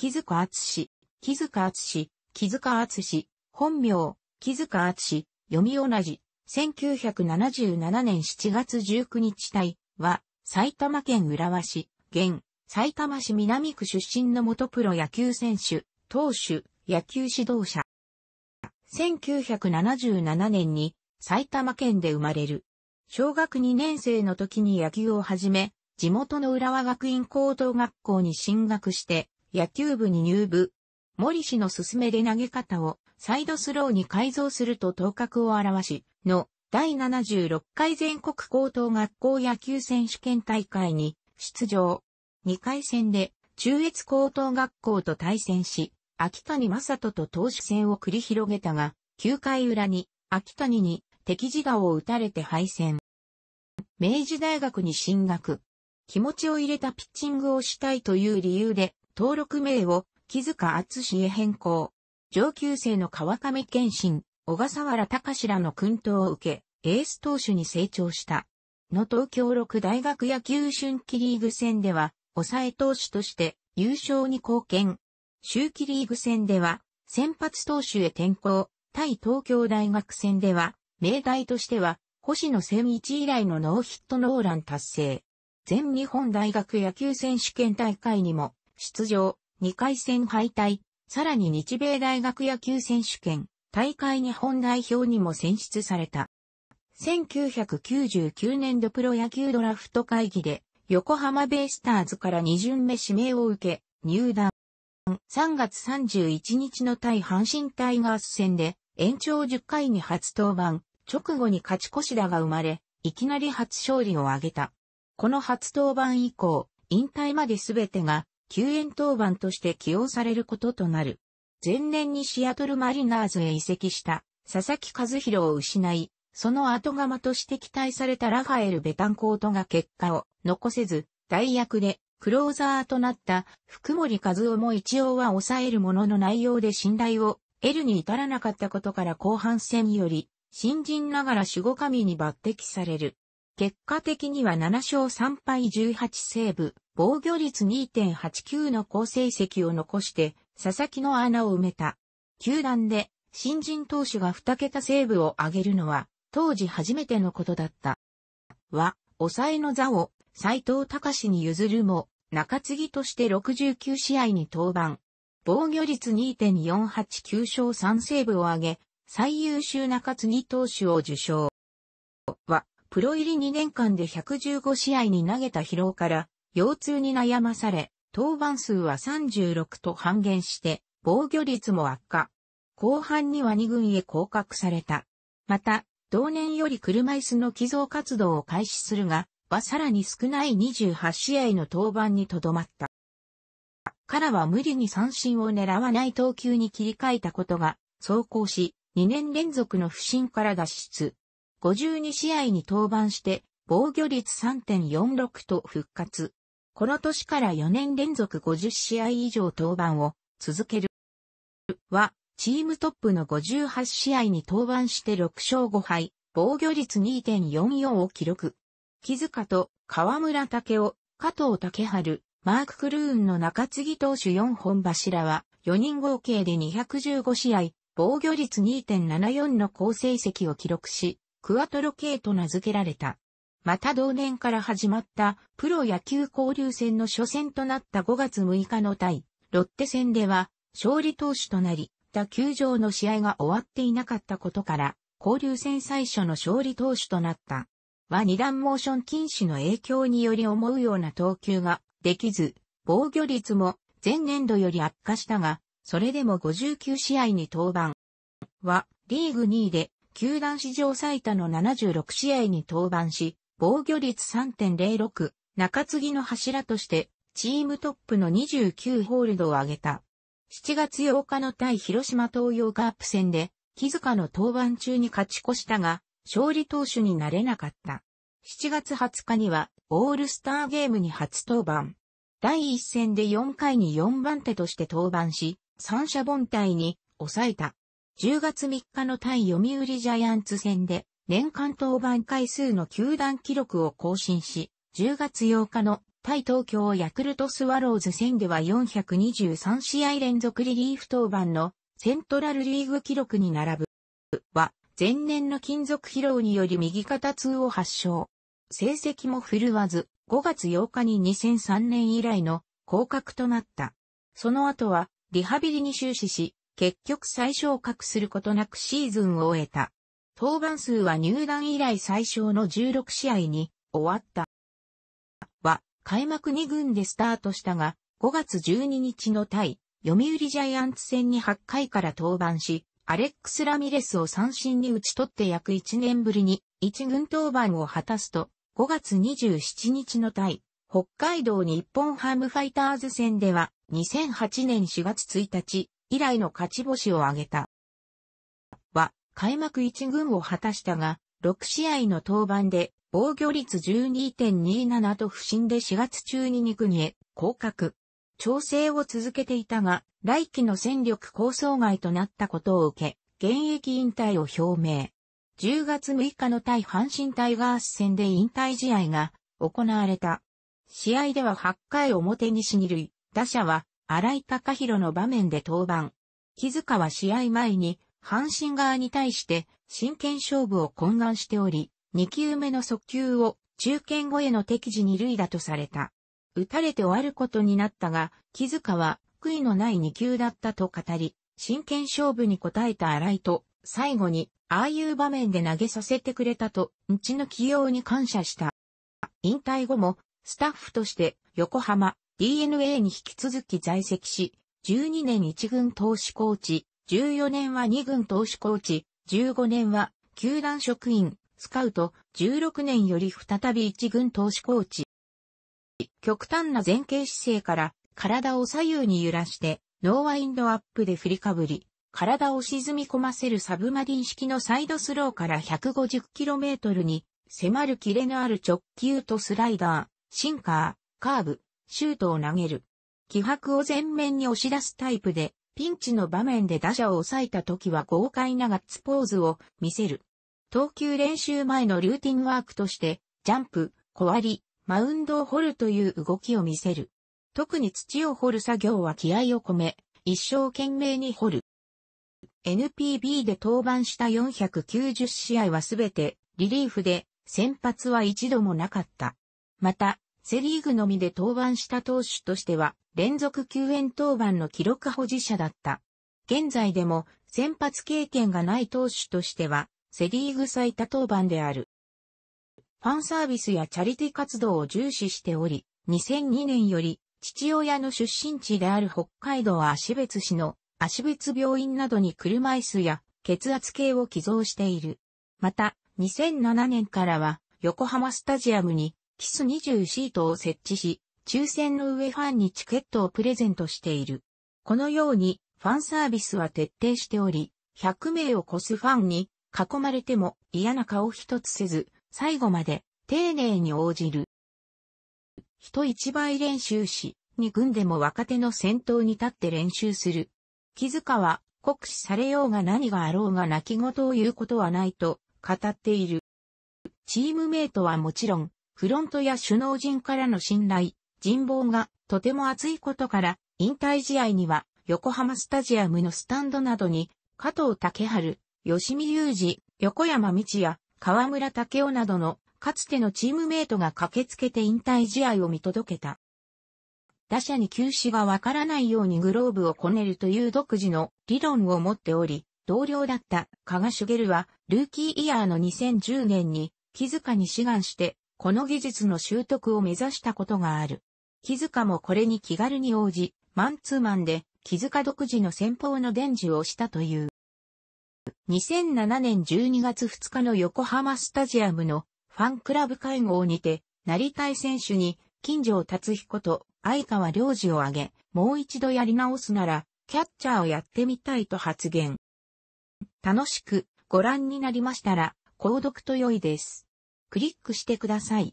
木塚厚志、木塚厚志、木塚厚志、本名、木塚厚志、読み同じ、1977年7月19日隊は、埼玉県浦和市、現、埼玉市南区出身の元プロ野球選手、投手、野球指導者。1977年に埼玉県で生まれる。小学2年生の時に野球を始め、地元の浦和学院高等学校に進学して、野球部に入部。森氏の勧めで投げ方をサイドスローに改造すると頭角を表し、の第76回全国高等学校野球選手権大会に出場。2回戦で中越高等学校と対戦し、秋谷正人と投手戦を繰り広げたが、9回裏に秋谷に敵自我を打たれて敗戦。明治大学に進学。気持ちを入れたピッチングをしたいという理由で登録名を木塚厚氏へ変更。上級生の川上健信、小笠原隆らの訓導を受け、エース投手に成長した。の東京六大学野球春季リーグ戦では、抑え投手として優勝に貢献。秋季リーグ戦では、先発投手へ転向。対東京大学戦では、命題としては、星野千一以来のノーヒットノーラン達成。全日本大学野球選手権大会にも出場、2回戦敗退、さらに日米大学野球選手権、大会日本代表にも選出された。1999年度プロ野球ドラフト会議で、横浜ベイスターズから2巡目指名を受け、入団。3月31日の対阪神タイガース戦で、延長10回に初登板、直後に勝ち越し打が生まれ、いきなり初勝利を挙げた。この初登板以降、引退まで全てが救援当番として起用されることとなる。前年にシアトルマリナーズへ移籍した佐々木和弘を失い、その後釜として期待されたラファエル・ベタンコートが結果を残せず、代役でクローザーとなった福森和夫も一応は抑えるものの内容で信頼を得るに至らなかったことから後半戦より、新人ながら守護神に抜擢される。結果的には7勝3敗18セーブ、防御率2.89の好成績を残して、佐々木の穴を埋めた。球団で新人投手が2桁セーブを挙げるのは、当時初めてのことだった。は、抑えの座を斎藤隆に譲るも、中継ぎとして69試合に登板。防御率2.489勝3セーブを挙げ、最優秀中継ぎ投手を受賞。は、プロ入り2年間で115試合に投げた疲労から、腰痛に悩まされ、登板数は36と半減して、防御率も悪化。後半には2軍へ降格された。また、同年より車椅子の寄贈活動を開始するが、はさらに少ない28試合の登板にとどまった。からは無理に三振を狙わない投球に切り替えたことが、走行し、2年連続の不振から脱出。52試合に登板して、防御率3.46と復活。この年から4年連続50試合以上登板を続ける。は、チームトップの58試合に登板して6勝5敗、防御率2.44を記録。木塚と河村武雄、加藤竹春、マーク・クルーンの中継ぎ投手4本柱は、4人合計で215試合、防御率2.74の好成績を記録し、クアトロ系と名付けられた。また同年から始まったプロ野球交流戦の初戦となった5月6日の対ロッテ戦では勝利投手となり、他球場の試合が終わっていなかったことから、交流戦最初の勝利投手となった。は二段モーション禁止の影響により思うような投球ができず、防御率も前年度より悪化したが、それでも59試合に登板。は、リーグ2位で球団史上最多の76試合に登板し、防御率3.06、中継ぎの柱として、チームトップの29ホールドを挙げた。7月8日の対広島東洋カープ戦で、木塚の登板中に勝ち越したが、勝利投手になれなかった。7月20日には、オールスターゲームに初登板。第1戦で4回に4番手として登板し、三者凡退に抑えた。10月3日の対読売ジャイアンツ戦で、年間登板回数の球団記録を更新し、10月8日の対東京ヤクルトスワローズ戦では423試合連続リリーフ登板のセントラルリーグ記録に並ぶ。は、前年の金属疲労により右肩痛を発症。成績も振るわず、5月8日に2003年以来の降格となった。その後は、リハビリに終始し、結局最小格することなくシーズンを終えた。登板数は入団以来最小の16試合に終わった。は、開幕2軍でスタートしたが、5月12日の対、読売ジャイアンツ戦に8回から登板し、アレックス・ラミレスを三振に打ち取って約1年ぶりに1軍登板を果たすと、5月27日の対、北海道日本ハムファイターズ戦では、2008年4月1日、以来の勝ち星を挙げた。は、開幕1軍を果たしたが、6試合の登板で防御率12.27と不振で4月中に2軍へ降格。調整を続けていたが、来季の戦力構想外となったことを受け、現役引退を表明。10月6日の対阪神タイガース戦で引退試合が行われた。試合では8回表に死にる。打者は新井貴弘の場面で登板。木塚は試合前に、阪神側に対して、真剣勝負を懇願しており、2球目の速球を、中堅後への敵地二塁打とされた。打たれて終わることになったが、木塚は、悔いのない2球だったと語り、真剣勝負に応えた新井と、最後に、ああいう場面で投げさせてくれたと、うちの起用に感謝した。引退後も、スタッフとして、横浜、DNA に引き続き在籍し、12年1軍投手コーチ、14年は2軍投手コーチ、15年は球団職員、スカウト、16年より再び1軍投手コーチ。極端な前傾姿勢から体を左右に揺らしてノーワインドアップで振りかぶり、体を沈み込ませるサブマリン式のサイドスローから 150km に迫るキレのある直球とスライダー、シンカー、カーブ、シュートを投げる。気迫を前面に押し出すタイプで、ピンチの場面で打者を抑えた時は豪快なガッツポーズを見せる。投球練習前のルーティンワークとして、ジャンプ、小割り、マウンドを掘るという動きを見せる。特に土を掘る作業は気合を込め、一生懸命に掘る。NPB で登板した490試合はすべてリリーフで先発は一度もなかった。また、セリーグのみで登板した投手としては、連続救援登板の記録保持者だった。現在でも、先発経験がない投手としては、セリーグ最多登板である。ファンサービスやチャリティ活動を重視しており、2002年より父親の出身地である北海道足別市の足別病院などに車椅子や血圧計を寄贈している。また、2007年からは横浜スタジアムにキス20シートを設置し、抽選の上ファンにチケットをプレゼントしている。このように、ファンサービスは徹底しており、100名を超すファンに囲まれても嫌な顔一つせず、最後まで丁寧に応じる。人一倍練習し、に軍でも若手の先頭に立って練習する。づかは、酷使されようが何があろうが泣き言を言うことはないと語っている。チームメイトはもちろん、フロントや首脳陣からの信頼、人望がとても厚いことから、引退試合には横浜スタジアムのスタンドなどに、加藤竹春、吉見雄二、横山道也、河村武雄などのかつてのチームメイトが駆けつけて引退試合を見届けた。打者に球種がわからないようにグローブをこねるという独自の理論を持っており、同僚だった加賀茂は、ルーキーイヤーの2010年に、気かに志願して、この技術の習得を目指したことがある。木塚もこれに気軽に応じ、マンツーマンで木塚独自の戦法の伝授をしたという。2007年12月2日の横浜スタジアムのファンクラブ会合にて、なりたい選手に、金城達彦と相川良二を挙げ、もう一度やり直すなら、キャッチャーをやってみたいと発言。楽しくご覧になりましたら、購読と良いです。クリックしてください。